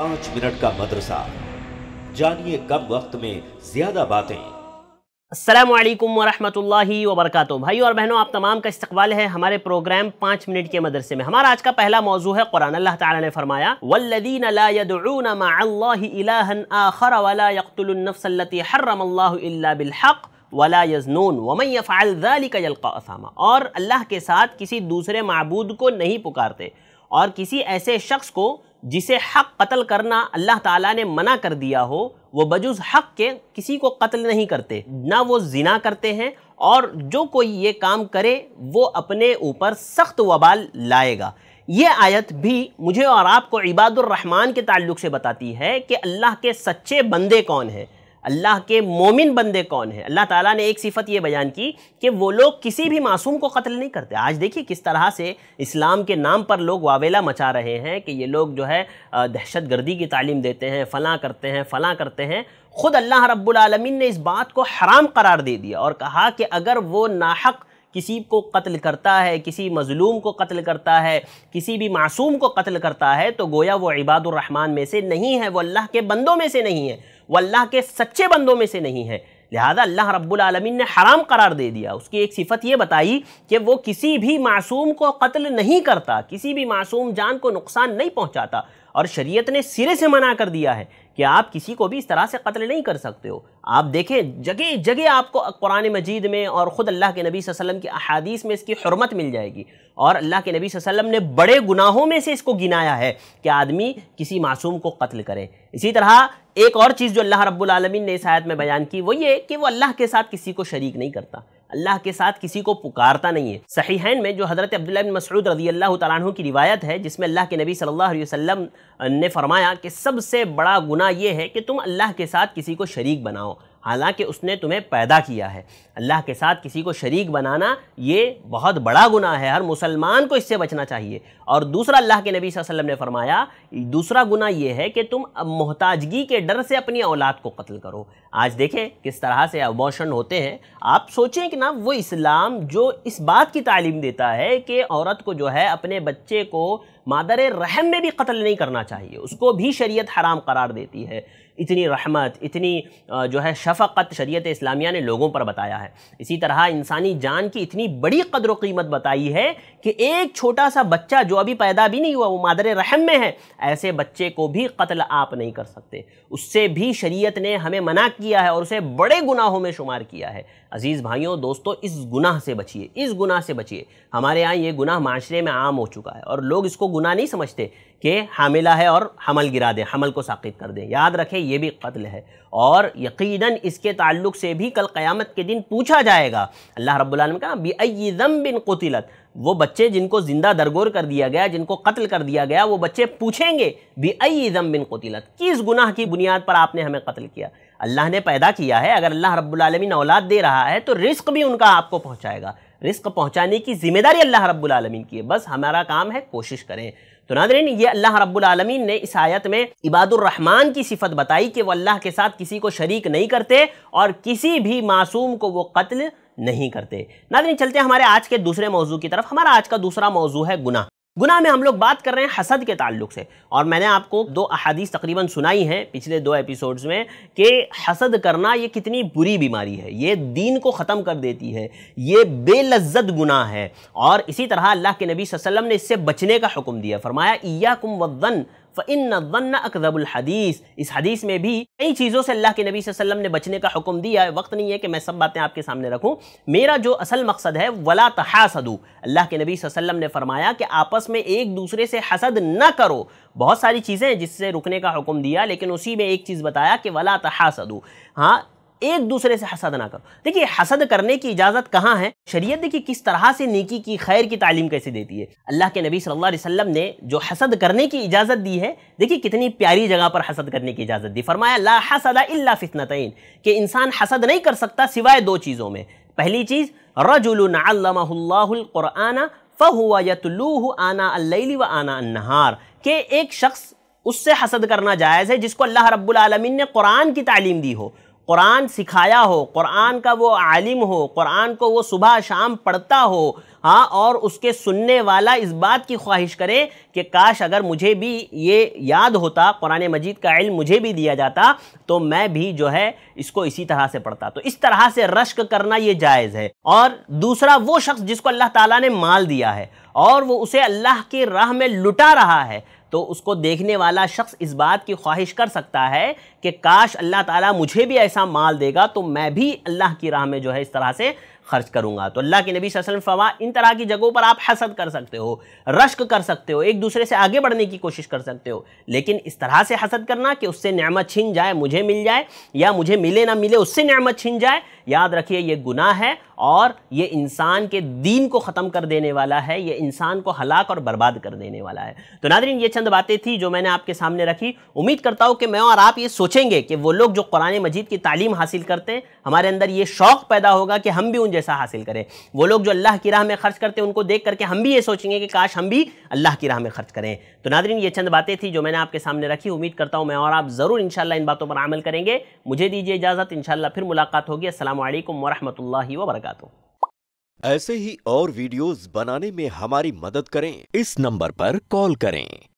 पांच मिनट का मदरसा जानिए कम वक्त में ज्यादा बातें असलम वरहमतुल्लाहि वबरकू भाई और बहनों आप तमाम का इस्तकबाल है हमारे प्रोग्राम पाँच मिनट के मदरसे में हमारा आज का पहला मौजू है कुरान अल्लाह ताला ने फरमाया वल्लदीन और अल्लाह के साथ किसी दूसरे मबूद को नहीं पुकारते और किसी ऐसे शख्स को जिसे हक कत्ल करना अल्लाह ताला ने मना कर दिया हो वो बजुज हक के किसी को कत्ल नहीं करते ना वो जिना करते हैं और जो कोई ये काम करे वो अपने ऊपर सख्त वबाल लाएगा ये आयत भी मुझे और आपको रहमान के ताल्लुक से बताती है कि अल्लाह के सच्चे बंदे कौन हैं अल्लाह के मोमिन बंदे कौन हैं अल्लाह ताला ने एक सिफत ये बयान की कि वो लोग किसी भी मासूम को कत्ल नहीं करते आज देखिए किस तरह से इस्लाम के नाम पर लोग वावेला मचा रहे हैं कि ये लोग जो है दहशत गर्दी की तालीम देते हैं फ़लाँ करते हैं फ़लाँ करते हैं ख़ुद अल्लाह रब्बुलमीन ने इस बात को हराम करार दे दिया और कहा कि अगर वो नाहक किसी को कत्ल करता है किसी मज़लूम को कत्ल करता है किसी भी मासूम को कत्ल करता है तो गोया वो इबादुररहमान में से नहीं है वो अल्लाह के बंदों में से नहीं है वो अल्लाह के सच्चे बंदों में से नहीं है लिहाजा अल्लाह रब्बुल आलमीन ने हराम करार दे दिया उसकी एक सिफत ये बताई कि वो किसी भी मासूम को कत्ल नहीं करता किसी भी मासूम जान को नुकसान नहीं पहुंचाता और शरीयत ने सिरे से मना कर दिया है कि आप किसी को भी इस तरह से कत्ल नहीं कर सकते हो आप देखें जगह जगह आपको कुरान मजीद में और ख़ुद अल्लाह के नबी वसल्लम की अहादीस में इसकी हरमत मिल जाएगी और अल्लाह के नबी वसल्लम ने बड़े गुनाहों में से इसको गिनाया है कि आदमी किसी मासूम को कत्ल करे इसी तरह एक और चीज़ जो अल्लाह रब्बुल रबालमीन ने इस आयत में बयान की वो ये कि वो अल्लाह के साथ किसी को शरीक नहीं करता अल्लाह के साथ किसी को पुकारता नहीं है सहीहन में जो हज़रत अब्दुल्ला बिन मसूद रजी अल्लाह तु की रिवायत है जिसमें अल्लाह के नबी सल्लल्लाहु अलैहि वसल्लम ने फरमाया कि सबसे बड़ा गुना यह है कि तुम अल्लाह के साथ किसी को शरीक बनाओ हालांकि उसने तुम्हें पैदा किया है अल्लाह के साथ किसी को शरीक बनाना ये बहुत बड़ा गुना है हर मुसलमान को इससे बचना चाहिए और दूसरा अल्लाह के नबी वसल्लम ने फरमाया दूसरा गुना ये है कि तुम मोहताजगी के डर से अपनी औलाद को कत्ल करो आज देखें किस तरह से अबॉर्शन होते हैं आप सोचें कि ना वो इस्लाम जो इस बात की तालीम देता है कि औरत को जो है अपने बच्चे को मादर रहम में भी कत्ल नहीं करना चाहिए उसको भी शरीयत हराम करार देती है इतनी रहमत इतनी जो है शफ़क़त शरीयत इस्लामिया ने लोगों पर बताया है इसी तरह इंसानी जान की इतनी बड़ी कदर कीमत बताई है कि एक छोटा सा बच्चा जो अभी पैदा भी नहीं हुआ वो मादर रहम में है ऐसे बच्चे को भी कत्ल आप नहीं कर सकते उससे भी शरीयत ने हमें मना किया है और उसे बड़े गुनाहों में शुमार किया है अजीज़ भाइयों दोस्तों इस गुनाह से बचिए इस गुनाह से बचिए हमारे यहाँ ये गुनाह माशरे में आम हो चुका है और लोग इसको गुनाह नहीं समझते कि हामिला है और हमल गिरा दें हमल को साकित कर दें याद रखें ये भी कत्ल है और यकीनन इसके ताल्लुक से भी कल क़यामत के दिन पूछा जाएगा अल्लाह रब्बुल का बी बिन कुतिलत वो बच्चे जिनको ज़िंदा दरगोर कर दिया गया जिनको कत्ल कर दिया गया वो बच्चे पूछेंगे बी बिन कुतिलत किस गुनाह की बुनियाद पर आपने हमें कत्ल किया अल्लाह ने पैदा किया है अगर अल्लाह रब्बुलमीन औलाद दे रहा है तो रिस्क भी उनका आपको पहुँचाएगा रिस्क पहुँचाने की जिम्मेदारी अल्लाह रब्बुलमीन की है बस हमारा काम है कोशिश करें तो नादरीन ये अल्लाह रब्बुलमीन ने इस आयत में इबादुररहमान की सिफत बताई कि वह अल्लाह के साथ किसी को शरीक नहीं करते और किसी भी मासूम को वो कत्ल नहीं करते नादरीन चलते हमारे आज के दूसरे मौजू की तरफ हमारा आज का दूसरा मौजू है गुना गुना में हम लोग बात कर रहे हैं हसद के ताल्लुक से और मैंने आपको दो अहादीस तकरीबन सुनाई हैं पिछले दो एपिसोड्स में कि हसद करना ये कितनी बुरी बीमारी है ये दीन को ख़त्म कर देती है ये बेलज्जत गुनाह है और इसी तरह अल्लाह के नबी वसल्लम ने इससे बचने का हुक्म दिया फरमाया इयाकुम कुम फ़िन अकदबुल हदीस इस हदीस में भी कई चीज़ों से अल्लाह के नबी वसल्लम ने बचने का हुक्म दिया है वक्त नहीं है कि मैं सब बातें आपके सामने रखूँ मेरा जो असल मकसद है वला तहासदू अल्लाह के नबी वसल्लम ने फरमाया कि आपस में एक दूसरे से हसद न करो बहुत सारी चीज़ें हैं जिससे रुकने का हुक्म दिया लेकिन उसी में एक चीज़ बताया कि वला तहासदू हाँ एक दूसरे से हसद ना करो देखिए हसद करने की इजाज़त कहाँ है शरीयत देखिए किस तरह से नेकी की खैर की तालीम कैसे देती है अल्लाह के नबी सल्लल्लाहु अलैहि वसल्लम ने जो हसद करने की इजाज़त दी है देखिए कितनी प्यारी जगह पर हसद करने की इजाज़त दी फरमाया ला हसदा इल्ला फितनतैन कि इंसान हसद नहीं कर सकता सिवाय दो चीज़ों में पहली चीज़ रजुल्लाकुराना फ़हुआ आना अल्लैली व आना अन्नहार के एक शख्स उससे हसद करना जायज़ है जिसको अल्लाह रब्बुल आलमीन ने कुरान की तालीम दी हो कुरान सिखाया हो कुरान का वो आलिम हो कुरान को वो सुबह शाम पढ़ता हो हाँ और उसके सुनने वाला इस बात की ख्वाहिश करे कि काश अगर मुझे भी ये याद होता कुरान मजीद का इल्म मुझे भी दिया जाता तो मैं भी जो है इसको इसी तरह से पढ़ता तो इस तरह से रश्क करना ये जायज़ है और दूसरा वो शख्स जिसको अल्लाह ताला ने माल दिया है और वो उसे अल्लाह की राह में लुटा रहा है तो उसको देखने वाला शख्स इस बात की ख्वाहिश कर सकता है कि काश अल्लाह ताला मुझे भी ऐसा माल देगा तो मैं भी अल्लाह की राह में जो है इस तरह से खर्च करूंगा तो अल्लाह के नबी वसल्लम फरमा इन तरह की जगहों पर आप हसद कर सकते हो रश्क कर सकते हो एक दूसरे से आगे बढ़ने की कोशिश कर सकते हो लेकिन इस तरह से हसद करना कि उससे न्यामत छिन जाए मुझे मिल जाए या मुझे मिले ना मिले उससे न्यामत छिन जाए याद रखिए ये गुनाह है और ये इंसान के दीन को ख़त्म कर देने वाला है ये इंसान को हलाक और बर्बाद कर देने वाला है तो नादरीन ये चंद बातें थी जो मैंने आपके सामने रखी उम्मीद करता हूँ कि मैं और आप ये सोचेंगे कि वो लोग जो कुरान मजीद की तालीम हासिल करते हैं हमारे अंदर ये शौक़ पैदा होगा कि हम भी उन जैसा हासिल करें वो लोग जो अल्लाह की राह में खर्च करते हैं उनको देख करके हम भी ये सोचेंगे कि काश हम भी अल्लाह की राह में खर्च करें तो नादरीन ये चंद बातें थी जो मैंने आपके सामने रखी उम्मीद करता हूँ मैं और आप ज़रूर इन इन बातों पर अमल करेंगे मुझे दीजिए इजाज़त इन फिर मुलाकात होगी असल वरहमल वबरकू ऐसे ही और वीडियोस बनाने में हमारी मदद करें इस नंबर पर कॉल करें